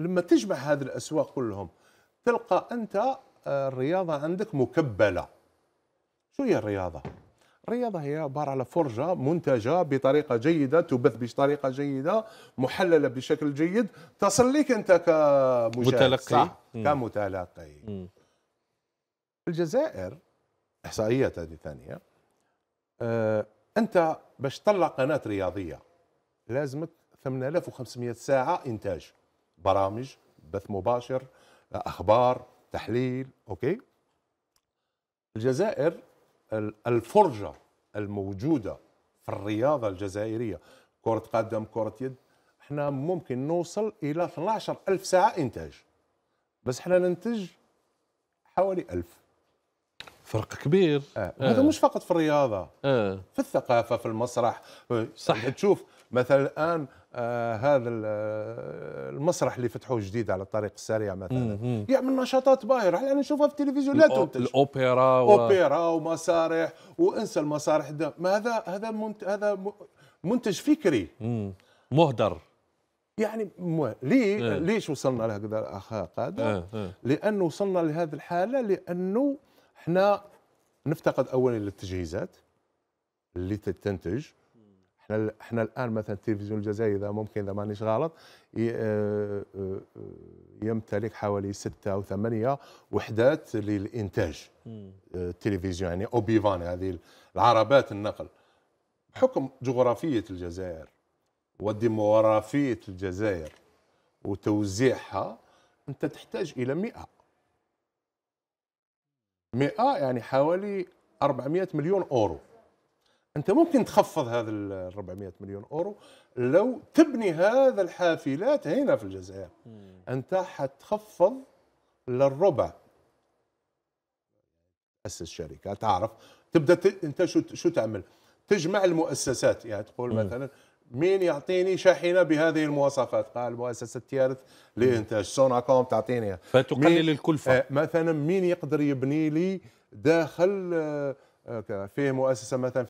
لما تجمع هذه الاسواق كلهم تلقى انت آه، الرياضه عندك مكبله شو هي الرياضه الرياضه هي عباره على فرجه منتجه بطريقه جيده تبث بطريقه جيده محلله بشكل جيد تصل لك انت كمتلقي صح؟ كمتلقي في الجزائر احصائيات هذه ثانيه أه انت باش تطلع قناه رياضيه لازمك 8500 ساعه انتاج برامج بث مباشر اخبار تحليل اوكي الجزائر الفرجه الموجوده في الرياضه الجزائريه كره قدم كره يد احنا ممكن نوصل الى 12 ألف ساعه انتاج بس احنا ننتج حوالي ألف فرق كبير آه. آه. هذا مش فقط في الرياضه آه. في الثقافه في المسرح صح تشوف مثلا الان آه هذا المسرح اللي فتحوه جديد على الطريق السريع مثلا يعمل نشاطات باهره احنا نشوفها في التلفزيون لا تنتج الاوبرا و... اوبرا ومسارح وانسى المسارح ده ما هذا هذا منت... هذا منتج فكري مهدر يعني مو... ليه إيه. اه. ليش وصلنا لهكذا اخ قادر اه. اه. لانه وصلنا لهذه الحاله لانه احنا نفتقد اولا للتجهيزات اللي تنتج احنا احنا الان مثلا التلفزيون الجزائري اذا ممكن اذا مانيش غلط آه، آه، آه، يمتلك حوالي ستة او ثمانية وحدات للانتاج التلفزيون يعني اوبيفان هذه العربات النقل بحكم جغرافيه الجزائر وديموغرافيه الجزائر وتوزيعها انت تحتاج الى 100 100 يعني حوالي 400 مليون اورو انت ممكن تخفض هذا ال 400 مليون اورو لو تبني هذا الحافلات هنا في الجزائر انت حتخفض للربع اسس شركه تعرف تبدا ت... انت شو شو تعمل؟ تجمع المؤسسات يعني تقول مثلا مين يعطيني شاحنه بهذه المواصفات؟ قال مؤسسه تيارت لانتاج سوناكوم تعطيني فتقلل مين... الكلفه آه مثلا مين يقدر يبني لي داخل آه, آه، فيه مؤسسه مثلا